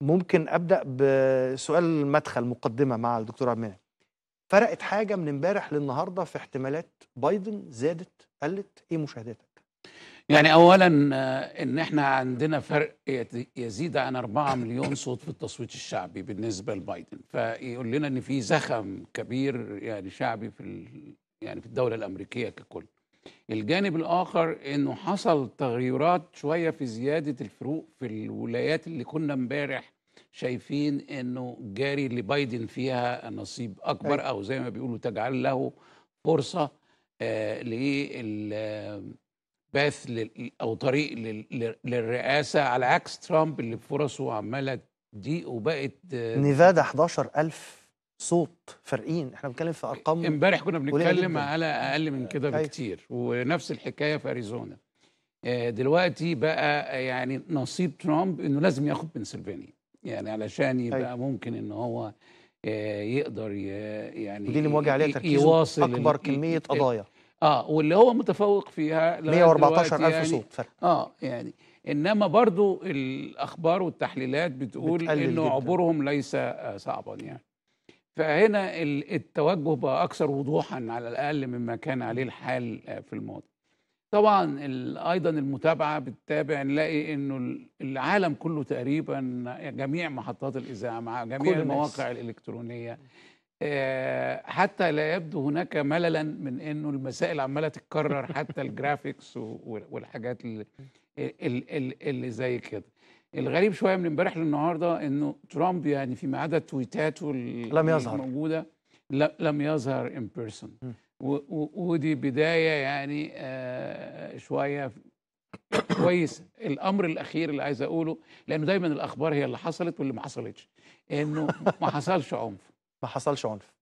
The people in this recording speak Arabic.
ممكن ابدا بسؤال مدخل مقدمه مع الدكتور عبد المنعم فرقت حاجه من امبارح للنهارده في احتمالات بايدن زادت قلت ايه مشاهداتك يعني اولا آه، ان احنا عندنا فرق يزيد عن 4 مليون صوت في التصويت الشعبي بالنسبه لبايدن فيقول لنا ان في زخم كبير يعني شعبي في يعني في الدوله الامريكيه ككل الجانب الاخر انه حصل تغيرات شويه في زياده الفروق في الولايات اللي كنا امبارح شايفين انه جاري لبايدن فيها نصيب اكبر أيوة. او زي ما بيقولوا تجعل له فرصه آه للباث او طريق للرئاسه على عكس ترامب اللي فرصه عماله دي وبقت آه، نيفادا 11000 صوت فارقين احنا بنتكلم في ارقام امبارح كنا بنتكلم على اقل من كده أيوة. بكتير ونفس الحكايه في اريزونا آه، دلوقتي بقى يعني نصيب ترامب انه لازم ياخد بنسلفانيا يعني علشان يبقى أي. أيوة. ممكن ان هو آه، يقدر يعني ودي اللي مواجه عليها تركيز اكبر كميه قضايا اه واللي هو متفوق فيها 114000 يعني صوت فرق اه يعني انما برضو الاخبار والتحليلات بتقول انه عبورهم ليس آه، صعبا يعني فهنا التوجه بقى اكثر وضوحا على الاقل مما كان عليه الحال في الماضي طبعا ايضا المتابعه بتتابع نلاقي انه العالم كله تقريبا جميع محطات الاذاعه مع جميع المواقع الالكترونيه آه، حتى لا يبدو هناك مللا من انه المسائل عماله تتكرر حتى الجرافيكس والحاجات اللي, اللي زي كده الغريب شويه من امبارح للنهارده انه ترامب يعني فيما عدا تويتاته لم يظهر موجوده لم يظهر ان بيرسون ودي بدايه يعني آه شويه كويس الامر الاخير اللي عايز اقوله لانه دايما الاخبار هي اللي حصلت واللي ما حصلتش انه ما حصلش عنف ما حصلش عنف